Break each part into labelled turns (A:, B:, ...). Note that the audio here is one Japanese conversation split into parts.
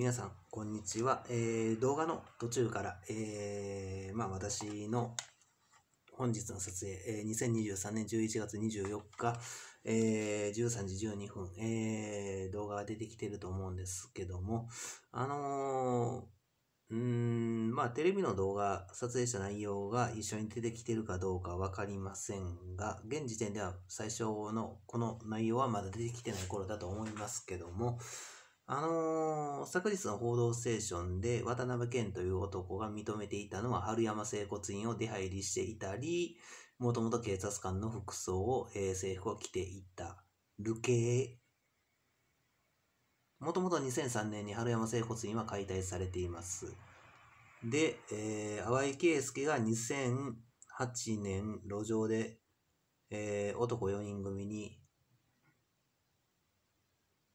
A: 皆さん、こんにちは。えー、動画の途中から、えー、まあ、私の本日の撮影、えー、2023年11月24日、えー、13時12分、えー、動画が出てきてると思うんですけども、あのー、ん、まあ、テレビの動画、撮影した内容が一緒に出てきてるかどうかわかりませんが、現時点では最初のこの内容はまだ出てきてない頃だと思いますけども、あのー、昨日の報道ステーションで渡辺謙という男が認めていたのは春山整骨院を出入りしていたり、もともと警察官の服装を、えー、制服を着ていた。流刑。もともと2003年に春山整骨院は解体されています。で、えー、淡井圭介が2008年路上で、えー、男4人組に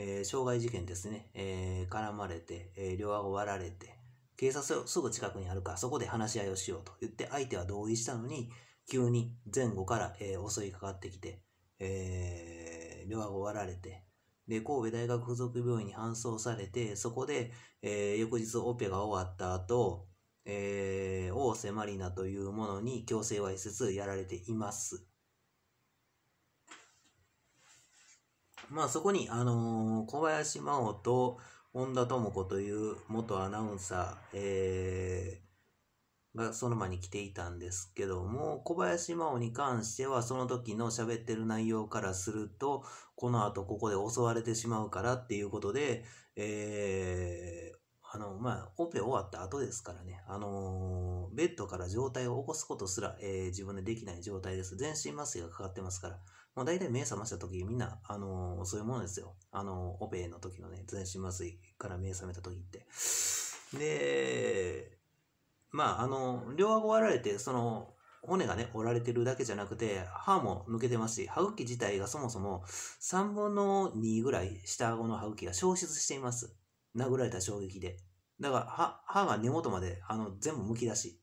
A: えー、傷害事件ですね、えー、絡まれて、えー、両顎割られて、警察すぐ近くにあるからそこで話し合いをしようと言って相手は同意したのに、急に前後から、えー、襲いかかってきて、えー、両顎割られて、で、神戸大学附属病院に搬送されて、そこで、えー、翌日オペが終わった後、えー、大瀬まりなというものに強制わいせつやられています。まあそこに、あのー、小林真央と本田智子という元アナウンサー、えー、がその場に来ていたんですけども、小林真央に関してはその時の喋ってる内容からすると、この後ここで襲われてしまうからっていうことで、えー、あの、まあ、オペ終わった後ですからね、あのー、ベッドから状態を起こすことすら、えー、自分でできない状態です。全身麻酔がかかってますから。まあ、大体目覚ました時、みんな、あのー、そういうものですよ。あのー、オペの時のね、全身麻酔から目覚めた時って。で、まあ、あの、両顎割られて、その、骨がね、折られてるだけじゃなくて、歯も抜けてますし、歯茎自体がそもそも3分の2ぐらい下顎の歯茎が消失しています。殴られた衝撃で。だから歯、歯が根元まで、あの、全部むき出し。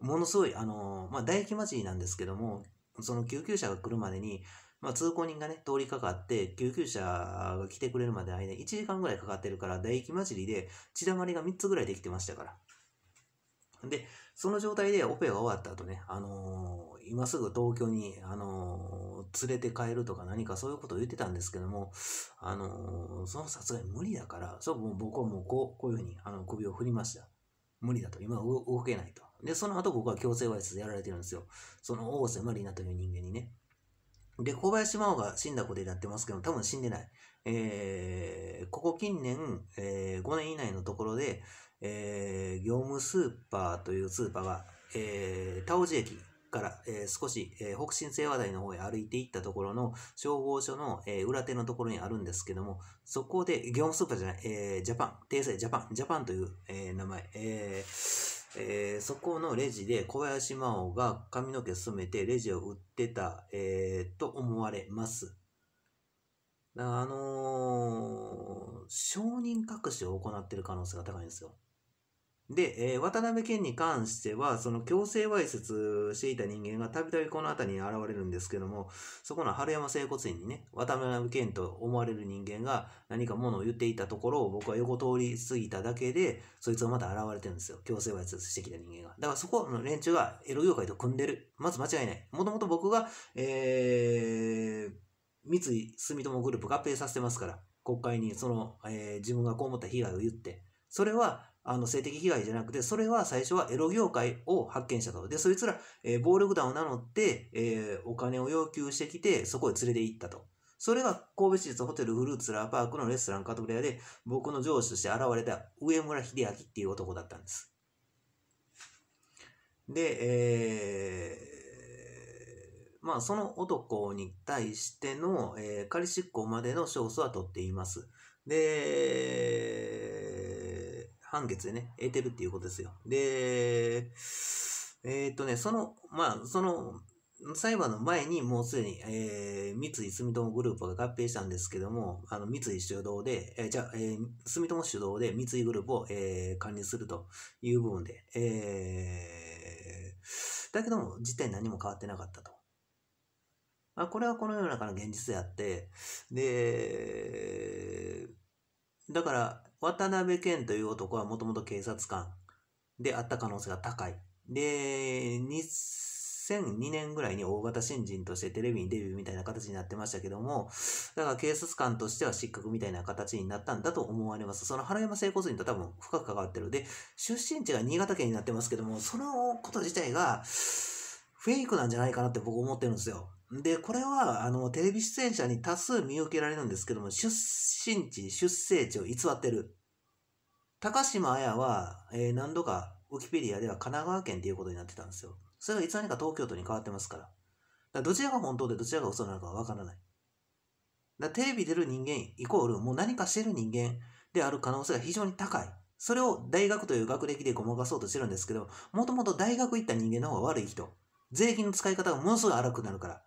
A: ものすごい、あのー、まあ、唾液じりなんですけども、その救急車が来るまでに、まあ、通行人がね、通りかかって、救急車が来てくれるまでの間、1時間ぐらいかかってるから、唾液混じりで血だまりが3つぐらいできてましたから。で、その状態でオペが終わった後ね、あのー、今すぐ東京に、あのー、連れて帰るとか何かそういうことを言ってたんですけども、あのー、その殺害無理だから、そう僕はもうこうこういうふうにあの首を振りました。無理だと。今動けないと。で、その後僕は強制わいせつやられてるんですよ。その大瀬まりなという人間にね。で、小林真央が死んだことになってますけど、多分死んでない。えー、ここ近年、えー、5年以内のところで、えー、業務スーパーというスーパーが、えー、田尾寺駅から、えー、少し、えー、北新清和台の方へ歩いていったところの消防署の、えー、裏手のところにあるんですけども、そこで、業務スーパーじゃない、えー、ジャパン、訂正ジャパン、ジャパンという、えー、名前、えーえー、そこのレジで小林真央が髪の毛染めてレジを売ってた、えー、と思われます。あのー、証人隠しを行ってる可能性が高いんですよ。で、えー、渡辺県に関しては、その強制わいせつしていた人間がたびたびこの辺りに現れるんですけども、そこの春山整骨院にね、渡辺県と思われる人間が何かものを言っていたところを僕は横通り過ぎただけで、そいつがまた現れてるんですよ。強制わいせつしてきた人間が。だからそこの連中がエロ業界と組んでる。まず間違いない。もともと僕が、えー、三井住友グループ合併させてますから、国会にその、えー、自分がこう思った被害を言って、それは、あの性的被害じゃなくて、それは最初はエロ業界を発見したと。で、そいつら、えー、暴力団を名乗って、えー、お金を要求してきて、そこへ連れて行ったと。それが神戸市立ホテルフルーツラーパークのレストランカトレアで、僕の上司として現れた上村秀明っていう男だったんです。で、えー、まあ、その男に対しての、えー、仮執行までの勝訴は取っています。で、半月でね、得てるっていうことですよ。で、えー、っとね、その、まあ、その、裁判の前にもうすでに、えー、三井住友グループが合併したんですけども、あの、三井主導で、えー、じゃあ、えー、住友主導で三井グループを、えー、管理するという部分で、えー、だけども、実態何も変わってなかったと。あ、これはこの世の中の現実であって、で、だから、渡辺健という男はもともと警察官であった可能性が高い。で、2002年ぐらいに大型新人としてテレビにデビューみたいな形になってましたけども、だから警察官としては失格みたいな形になったんだと思われます。その原山聖子人と多分深く関わってる。で、出身地が新潟県になってますけども、そのこと自体がフェイクなんじゃないかなって僕思ってるんですよ。で、これは、あの、テレビ出演者に多数見受けられるんですけども、出身地、出生地を偽ってる。高島彩は、えー、何度か、ウキペディアでは神奈川県っていうことになってたんですよ。それがいつの間にか東京都に変わってますから。からどちらが本当でどちらが嘘なのかわからない。だテレビ出る人間イコール、もう何かしてる人間である可能性が非常に高い。それを大学という学歴でごまかそうとしてるんですけど、もともと大学行った人間の方が悪い人。税金の使い方がものすごい荒くなるから。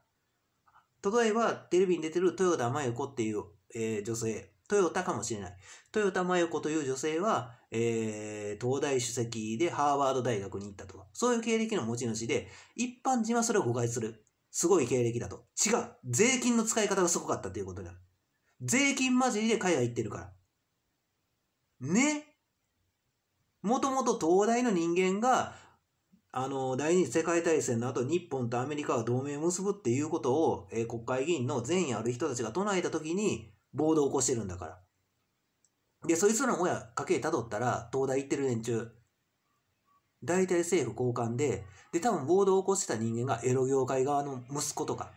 A: 例えば、テレビに出てる豊田真由子っていう、えー、女性、豊田かもしれない。豊田真由子という女性は、えー、東大主席でハーバード大学に行ったとか、そういう経歴の持ち主で、一般人はそれを誤解する。すごい経歴だと。違う税金の使い方がすごかったということになる。税金交じりで海外行ってるから。ねもともと東大の人間があの、第二次世界大戦の後、日本とアメリカは同盟を結ぶっていうことを、えー、国会議員の善意ある人たちが唱えたときに、暴動を起こしてるんだから。で、そいつらの親、家計辿ったら、東大行ってる連中、大体政府高官で、で、多分暴動を起こした人間がエロ業界側の息子とか。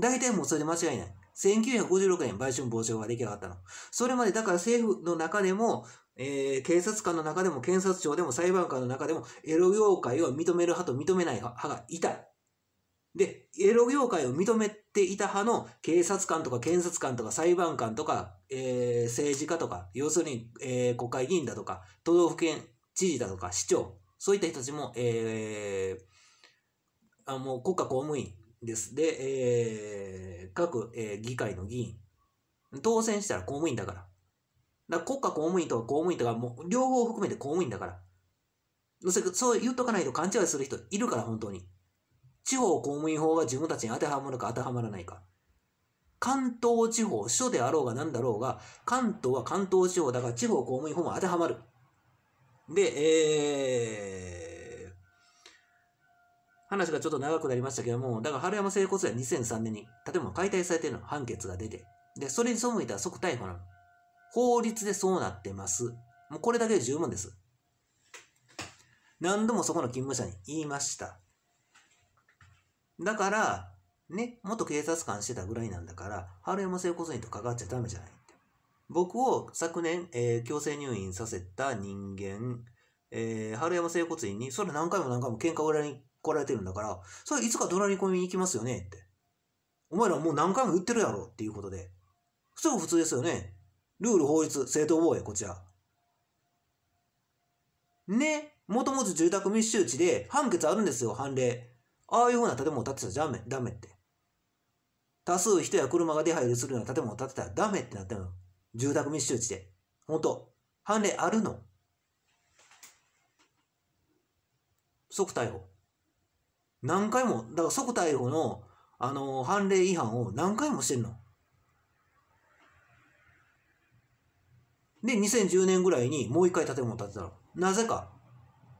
A: 大体もうそれで間違いない。1956年、売春防止法が出来上がったの。それまでだから政府の中でもえー、警察官の中でも検察庁でも裁判官の中でもエロ業界を認める派と認めない派がいた。で、エロ業界を認めていた派の警察官とか検察官とか裁判官とか、えー、政治家とか、要するに、えー、国会議員だとか、都道府県知事だとか、市長、そういった人たちも、えー、あもう国家公務員です。で、えー、各、えー、議会の議員、当選したら公務員だから。だ国家公務員と公務員とか、もう両方含めて公務員だから。そう言っとかないと勘違いする人いるから、本当に。地方公務員法が自分たちに当てはまるか当てはまらないか。関東地方、首都であろうが何だろうが、関東は関東地方だから地方公務員法も当てはまる。で、えー、話がちょっと長くなりましたけども、だから春山整骨院は2003年に建物解体されてるの判決が出て、で、それに背いたら即逮捕なの。法律でそうなってます。もうこれだけで十分です。何度もそこの勤務者に言いました。だから、ね、元警察官してたぐらいなんだから、春山聖骨院と関わっちゃダメじゃないって。僕を昨年、えー、強制入院させた人間、えー、春山整骨院に、それ何回も何回も喧嘩裏に来られてるんだから、それいつか怒鳴り込みに行きますよねって。お前らもう何回も言ってるやろっていうことで。それ普通ですよね。ルール、法律、正当防衛、こちら。ね、もともと住宅密集地で判決あるんですよ、判例。ああいうふうな建物を建てたゃダメ、ダメって。多数人や車が出入りするような建物を建てたらダメってなってるの。住宅密集地で。本当判例あるの。即逮捕。何回も、だから即逮捕の、あのー、判例違反を何回もしてるの。で、2010年ぐらいにもう一回建物を建てたの。なぜか、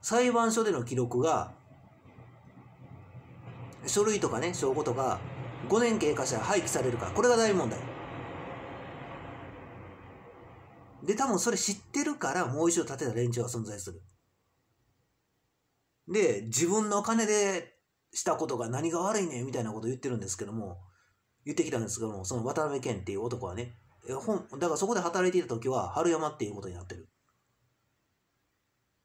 A: 裁判所での記録が、書類とかね、証拠とか、5年経過したら廃棄されるから、これが大問題。で、多分それ知ってるから、もう一度建てた連中は存在する。で、自分の金でしたことが何が悪いねみたいなことを言ってるんですけども、言ってきたんですけども、その渡辺健っていう男はね、本、だからそこで働いていた時は、春山っていうことになってる。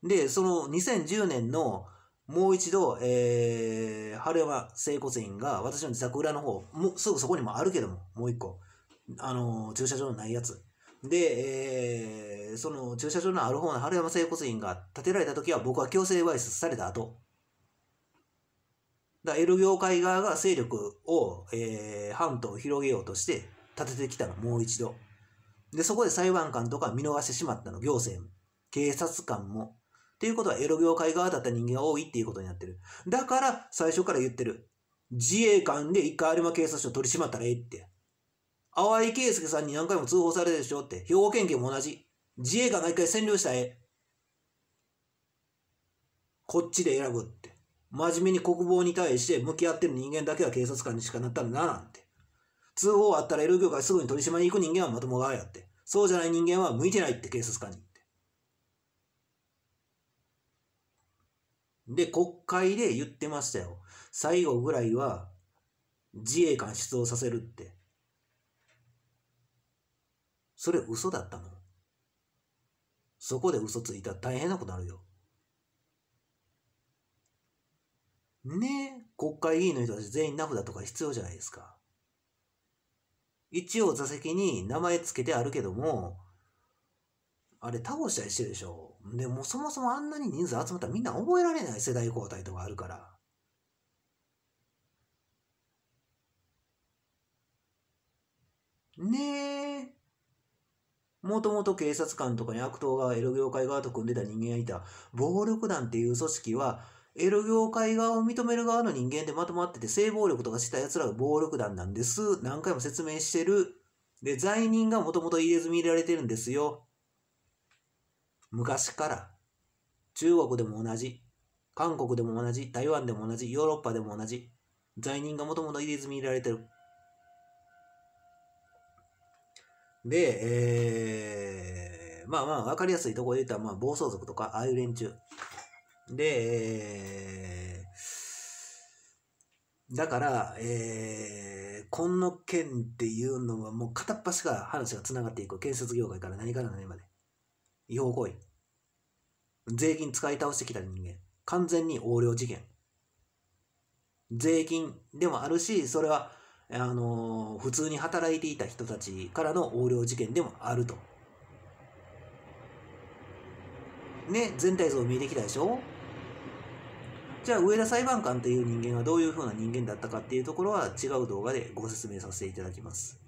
A: で、その2010年の、もう一度、えー、春山整骨院が、私の自宅裏の方、もすぐそこにもあるけども、もう一個。あの、駐車場のないやつ。で、えー、その駐車場のある方の春山整骨院が建てられた時は、僕は強制わいせつされた後。だ L 業界側が勢力を、えー、半島を広げようとして、立ててきたの、もう一度。で、そこで裁判官とか見逃してしまったの、行政も、警察官も。っていうことは、エロ業界側だった人間が多いっていうことになってる。だから、最初から言ってる。自衛官で一回有馬警察署取り締まったらええって。淡井圭介さんに何回も通報されるでしょって。兵庫県警も同じ。自衛官が一回占領したらええ。こっちで選ぶって。真面目に国防に対して向き合ってる人間だけは警察官にしかなったんだな、なんて。通報を与える業界すぐに取り締まりに行く人間はまともだやって。そうじゃない人間は向いてないって警察官にって。で、国会で言ってましたよ。最後ぐらいは自衛官出動させるって。それ嘘だったもん。そこで嘘ついたら大変なことあるよ。ねえ、国会議員の人たち全員名札とか必要じゃないですか。一応座席に名前つけてあるけども、あれ倒したりしてるでしょ。でもそもそもあんなに人数集まったらみんな覚えられない世代交代とかあるから。ねえ。もともと警察官とかに悪党がエロ業界側と組んでた人間がいた暴力団っていう組織はエロ業界側を認める側の人間でまとまってて、性暴力とかした奴らが暴力団なんです。何回も説明してる。で、罪人がもともと入れ墨入れられてるんですよ。昔から。中国でも同じ。韓国でも同じ。台湾でも同じ。ヨーロッパでも同じ。罪人がもともと入れ墨入れられてる。で、えー、まあまあ、わかりやすいところで言ったら、まあ、暴走族とか、ああいう連中。で、えー、だから、えー、この件っていうのはもう片っ端から話がつながっていく。建設業界から何から何まで。違法行為。税金使い倒してきた人間。完全に横領事件。税金でもあるし、それは、あのー、普通に働いていた人たちからの横領事件でもあると。ね、全体像見えてきたでしょじゃあ上田裁判官という人間はどういうふうな人間だったかっていうところは違う動画でご説明させていただきます。